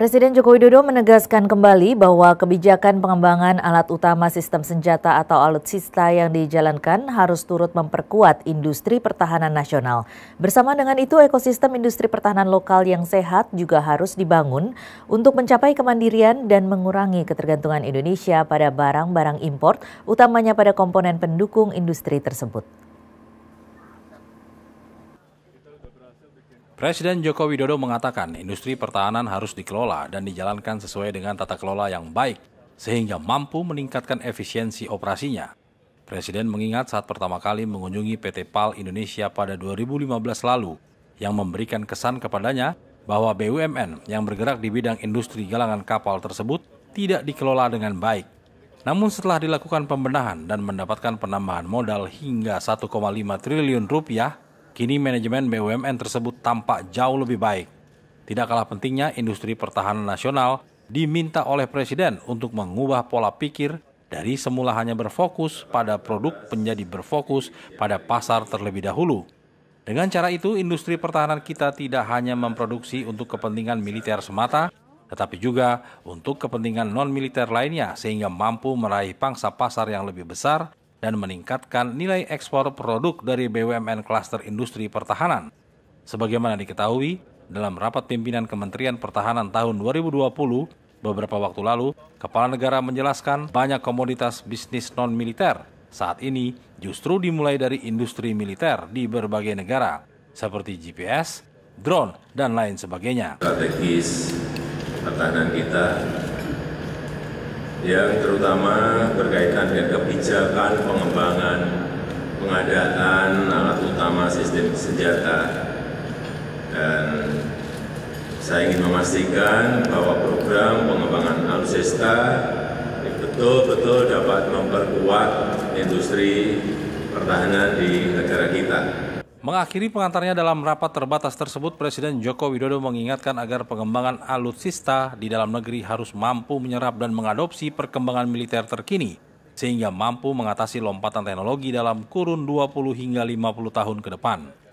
Presiden Joko Widodo menegaskan kembali bahwa kebijakan pengembangan alat utama sistem senjata atau alutsista yang dijalankan harus turut memperkuat industri pertahanan nasional. Bersama dengan itu, ekosistem industri pertahanan lokal yang sehat juga harus dibangun untuk mencapai kemandirian dan mengurangi ketergantungan Indonesia pada barang-barang impor, utamanya pada komponen pendukung industri tersebut. Presiden Joko Widodo mengatakan industri pertahanan harus dikelola dan dijalankan sesuai dengan tata kelola yang baik, sehingga mampu meningkatkan efisiensi operasinya. Presiden mengingat saat pertama kali mengunjungi PT PAL Indonesia pada 2015 lalu, yang memberikan kesan kepadanya bahwa BUMN yang bergerak di bidang industri galangan kapal tersebut tidak dikelola dengan baik. Namun setelah dilakukan pembenahan dan mendapatkan penambahan modal hingga 1,5 triliun rupiah, Kini manajemen BUMN tersebut tampak jauh lebih baik. Tidak kalah pentingnya, industri pertahanan nasional diminta oleh Presiden untuk mengubah pola pikir dari semula hanya berfokus pada produk menjadi berfokus pada pasar terlebih dahulu. Dengan cara itu, industri pertahanan kita tidak hanya memproduksi untuk kepentingan militer semata, tetapi juga untuk kepentingan non-militer lainnya sehingga mampu meraih pangsa pasar yang lebih besar dan meningkatkan nilai ekspor produk dari BUMN klaster industri pertahanan. Sebagaimana diketahui, dalam rapat pimpinan Kementerian Pertahanan tahun 2020, beberapa waktu lalu, Kepala Negara menjelaskan banyak komoditas bisnis non-militer saat ini justru dimulai dari industri militer di berbagai negara, seperti GPS, drone, dan lain sebagainya. Strategis pertahanan kita yang terutama berkaitan kebijakan pengembangan pengadaan alat utama sistem senjata dan saya ingin memastikan bahwa program pengembangan alutsista betul-betul dapat memperkuat industri pertahanan di negara kita. Mengakhiri pengantarnya dalam rapat terbatas tersebut, Presiden Joko Widodo mengingatkan agar pengembangan alutsista di dalam negeri harus mampu menyerap dan mengadopsi perkembangan militer terkini sehingga mampu mengatasi lompatan teknologi dalam kurun 20 hingga 50 tahun ke depan.